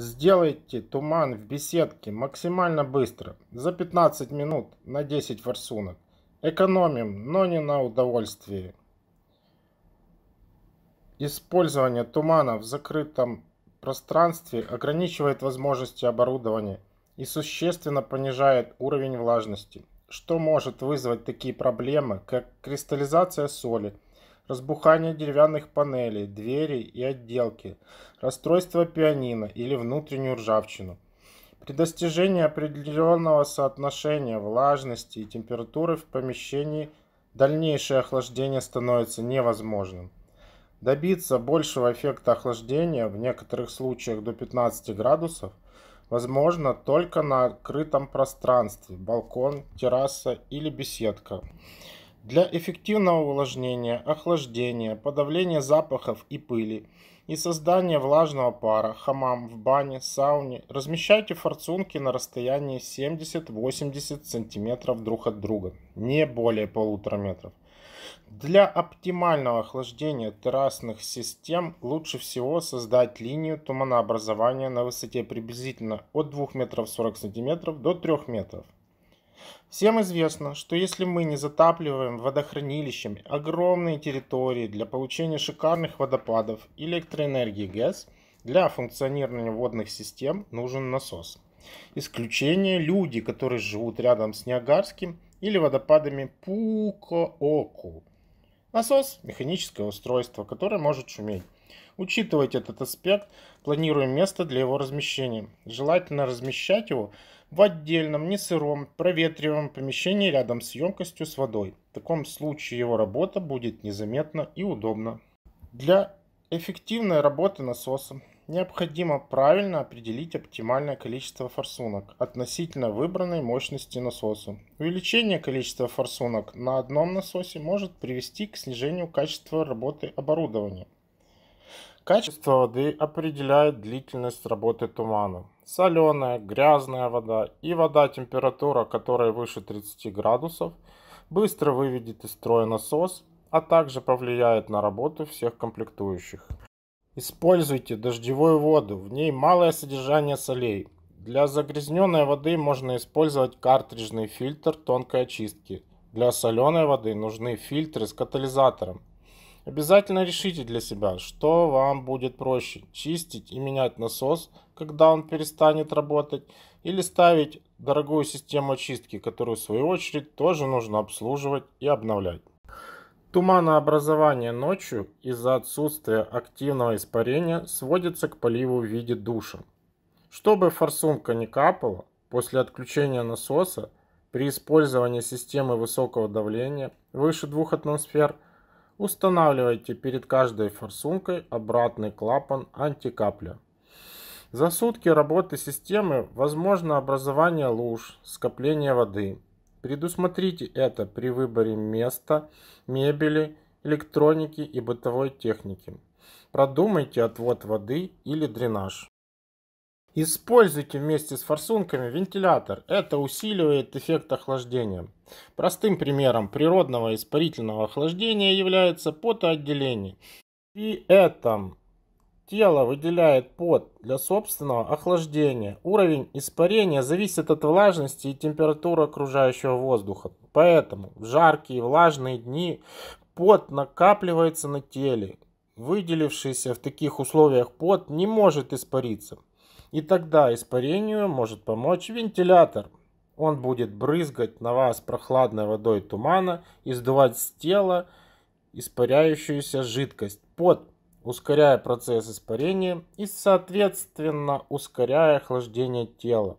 Сделайте туман в беседке максимально быстро, за 15 минут на 10 форсунок. Экономим, но не на удовольствии. Использование тумана в закрытом пространстве ограничивает возможности оборудования и существенно понижает уровень влажности, что может вызвать такие проблемы, как кристаллизация соли – разбухание деревянных панелей, дверей и отделки, расстройство пианино или внутреннюю ржавчину. При достижении определенного соотношения влажности и температуры в помещении дальнейшее охлаждение становится невозможным. Добиться большего эффекта охлаждения, в некоторых случаях до 15 градусов, возможно только на открытом пространстве, балкон, терраса или беседка для эффективного увлажнения, охлаждения, подавления запахов и пыли и создания влажного пара, хамам в бане, сауне, размещайте форсунки на расстоянии 70-80 см друг от друга, не более полутора метров. Для оптимального охлаждения террасных систем лучше всего создать линию туманообразования на высоте приблизительно от 2 метров 40 сантиметров до 3 метров. Всем известно, что если мы не затапливаем водохранилищами огромные территории для получения шикарных водопадов, электроэнергии ГЭС, для функционирования водных систем нужен насос. Исключение – люди, которые живут рядом с Ниагарским или водопадами Пукооку. Насос – механическое устройство, которое может шуметь. Учитывать этот аспект, планируем место для его размещения. Желательно размещать его в отдельном, не сыром, проветриваемом помещении рядом с емкостью с водой. В таком случае его работа будет незаметна и удобна. Для эффективной работы насоса необходимо правильно определить оптимальное количество форсунок относительно выбранной мощности насоса. Увеличение количества форсунок на одном насосе может привести к снижению качества работы оборудования. Качество воды определяет длительность работы тумана. Соленая, грязная вода и вода, температура которой выше 30 градусов, быстро выведет из строя насос, а также повлияет на работу всех комплектующих. Используйте дождевую воду, в ней малое содержание солей. Для загрязненной воды можно использовать картриджный фильтр тонкой очистки. Для соленой воды нужны фильтры с катализатором. Обязательно решите для себя, что вам будет проще, чистить и менять насос, когда он перестанет работать, или ставить дорогую систему очистки, которую в свою очередь тоже нужно обслуживать и обновлять. Туманообразование ночью из-за отсутствия активного испарения сводится к поливу в виде душа. Чтобы форсунка не капала, после отключения насоса при использовании системы высокого давления выше 2 атмосфер – Устанавливайте перед каждой форсункой обратный клапан антикапля. За сутки работы системы возможно образование луж, скопление воды. Предусмотрите это при выборе места, мебели, электроники и бытовой техники. Продумайте отвод воды или дренаж. Используйте вместе с форсунками вентилятор. Это усиливает эффект охлаждения. Простым примером природного испарительного охлаждения является потоотделение. При этом тело выделяет пот для собственного охлаждения. Уровень испарения зависит от влажности и температуры окружающего воздуха. Поэтому в жаркие влажные дни пот накапливается на теле. Выделившийся в таких условиях пот не может испариться. И тогда испарению может помочь вентилятор. Он будет брызгать на вас прохладной водой тумана и сдувать с тела испаряющуюся жидкость, под ускоряя процесс испарения и, соответственно, ускоряя охлаждение тела.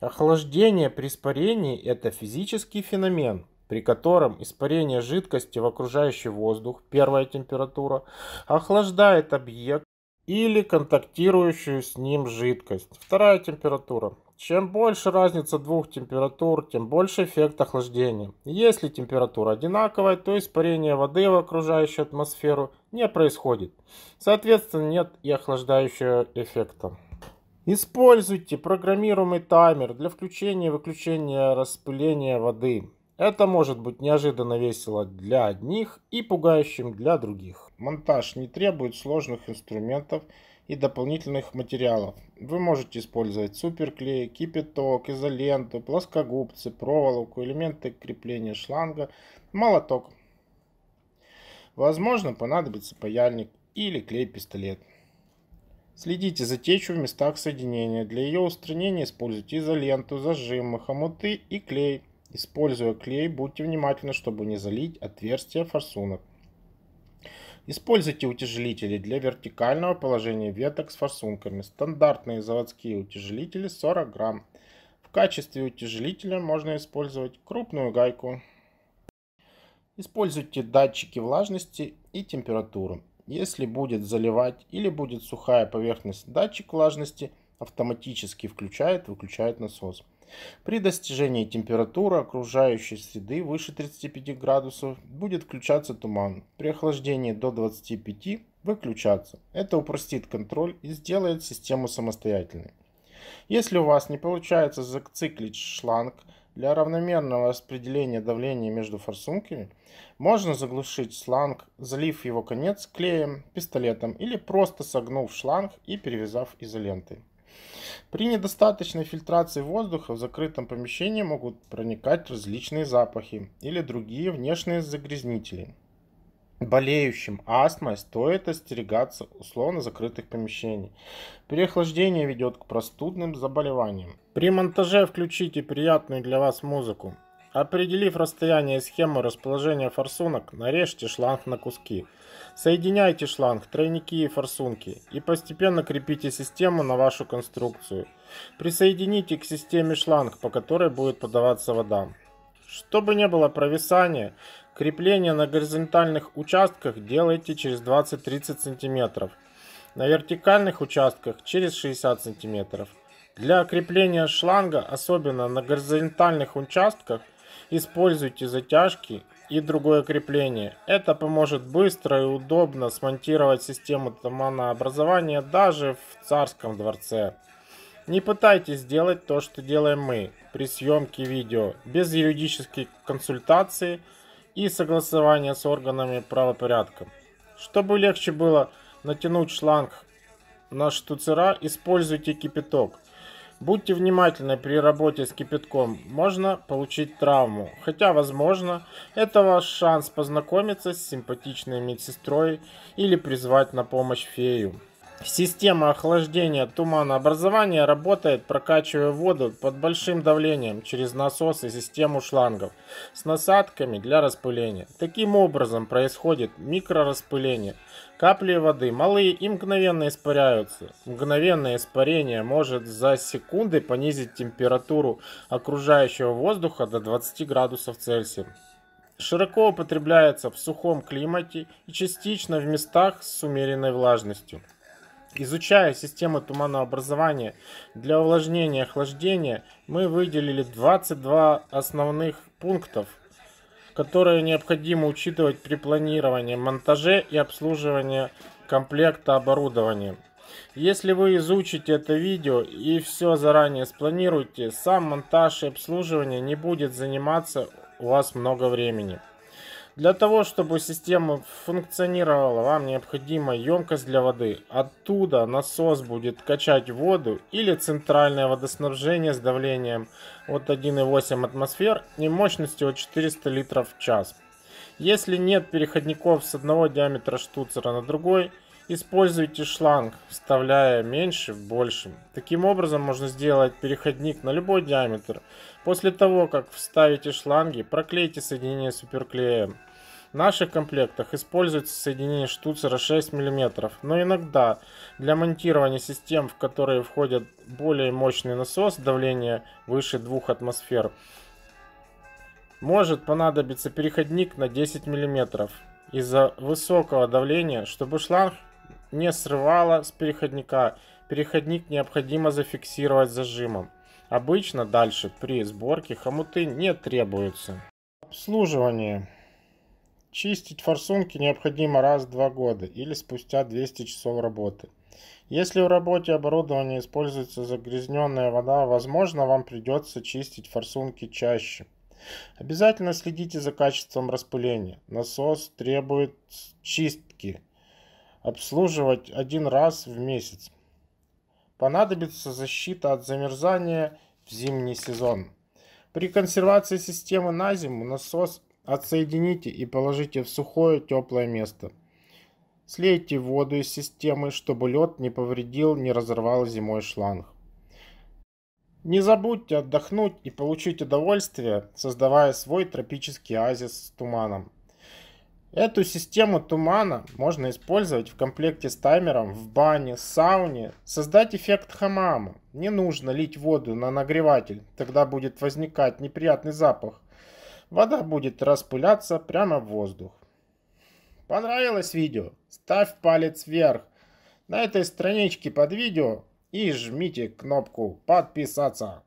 Охлаждение при испарении – это физический феномен, при котором испарение жидкости в окружающий воздух, первая температура, охлаждает объект или контактирующую с ним жидкость. Вторая температура. Чем больше разница двух температур, тем больше эффект охлаждения. Если температура одинаковая, то испарение воды в окружающую атмосферу не происходит. Соответственно, нет и охлаждающего эффекта. Используйте программируемый таймер для включения и выключения распыления воды. Это может быть неожиданно весело для одних и пугающим для других. Монтаж не требует сложных инструментов и дополнительных материалов. Вы можете использовать суперклей, кипяток, изоленту, плоскогубцы, проволоку, элементы крепления шланга, молоток. Возможно, понадобится паяльник или клей-пистолет. Следите за течью в местах соединения. Для ее устранения используйте изоленту, зажимы, хомуты и клей. Используя клей, будьте внимательны, чтобы не залить отверстия форсунок. Используйте утяжелители для вертикального положения веток с форсунками. Стандартные заводские утяжелители 40 грамм. В качестве утяжелителя можно использовать крупную гайку. Используйте датчики влажности и температуры. Если будет заливать или будет сухая поверхность, датчик влажности – автоматически включает и выключает насос. При достижении температуры окружающей среды выше 35 градусов будет включаться туман. При охлаждении до 25 выключаться. Это упростит контроль и сделает систему самостоятельной. Если у вас не получается зациклить шланг для равномерного распределения давления между форсунками, можно заглушить шланг, залив его конец клеем, пистолетом или просто согнув шланг и перевязав изолентой. При недостаточной фильтрации воздуха в закрытом помещении могут проникать различные запахи или другие внешние загрязнители. Болеющим астмой стоит остерегаться условно закрытых помещений. Переохлаждение ведет к простудным заболеваниям. При монтаже включите приятную для вас музыку. Определив расстояние и схему расположения форсунок, нарежьте шланг на куски. Соединяйте шланг, тройники и форсунки и постепенно крепите систему на вашу конструкцию. Присоедините к системе шланг, по которой будет подаваться вода. Чтобы не было провисания, крепление на горизонтальных участках делайте через 20-30 см, на вертикальных участках через 60 см. Для крепления шланга, особенно на горизонтальных участках, Используйте затяжки и другое крепление. Это поможет быстро и удобно смонтировать систему туманообразования даже в царском дворце. Не пытайтесь сделать то, что делаем мы при съемке видео, без юридической консультации и согласования с органами правопорядка. Чтобы легче было натянуть шланг на штуцера, используйте кипяток – Будьте внимательны при работе с кипятком, можно получить травму, хотя, возможно, это ваш шанс познакомиться с симпатичной медсестрой или призвать на помощь фею. Система охлаждения туманообразования работает, прокачивая воду под большим давлением через насос и систему шлангов с насадками для распыления. Таким образом происходит микрораспыление. Капли воды малые и мгновенно испаряются. Мгновенное испарение может за секунды понизить температуру окружающего воздуха до 20 градусов Цельсия широко употребляется в сухом климате и частично в местах с умеренной влажностью. Изучая систему туманообразования для увлажнения и охлаждения, мы выделили 22 основных пунктов, которые необходимо учитывать при планировании, монтаже и обслуживании комплекта оборудования. Если вы изучите это видео и все заранее спланируете, сам монтаж и обслуживание не будет заниматься у вас много времени. Для того, чтобы система функционировала, вам необходима емкость для воды. Оттуда насос будет качать воду или центральное водоснабжение с давлением от 1,8 атмосфер и мощностью от 400 литров в час. Если нет переходников с одного диаметра штуцера на другой, используйте шланг, вставляя меньше в большем. Таким образом можно сделать переходник на любой диаметр. После того, как вставите шланги, проклейте соединение суперклеем наших комплектах используется соединение штуцера 6 мм, но иногда для монтирования систем, в которые входят более мощный насос давления выше 2 атмосфер, может понадобиться переходник на 10 мм из-за высокого давления, чтобы шланг не срывало с переходника. Переходник необходимо зафиксировать зажимом. Обычно дальше при сборке хомуты не требуются. Обслуживание. Чистить форсунки необходимо раз в два года или спустя 200 часов работы. Если в работе оборудования используется загрязненная вода, возможно, вам придется чистить форсунки чаще. Обязательно следите за качеством распыления. Насос требует чистки. Обслуживать один раз в месяц. Понадобится защита от замерзания в зимний сезон. При консервации системы на зиму насос Отсоедините и положите в сухое теплое место. Слейте воду из системы, чтобы лед не повредил, не разорвал зимой шланг. Не забудьте отдохнуть и получить удовольствие, создавая свой тропический оазис с туманом. Эту систему тумана можно использовать в комплекте с таймером в бане, сауне. Создать эффект хамама. Не нужно лить воду на нагреватель, тогда будет возникать неприятный запах. Вода будет распыляться прямо в воздух. Понравилось видео? Ставь палец вверх на этой страничке под видео и жмите кнопку подписаться.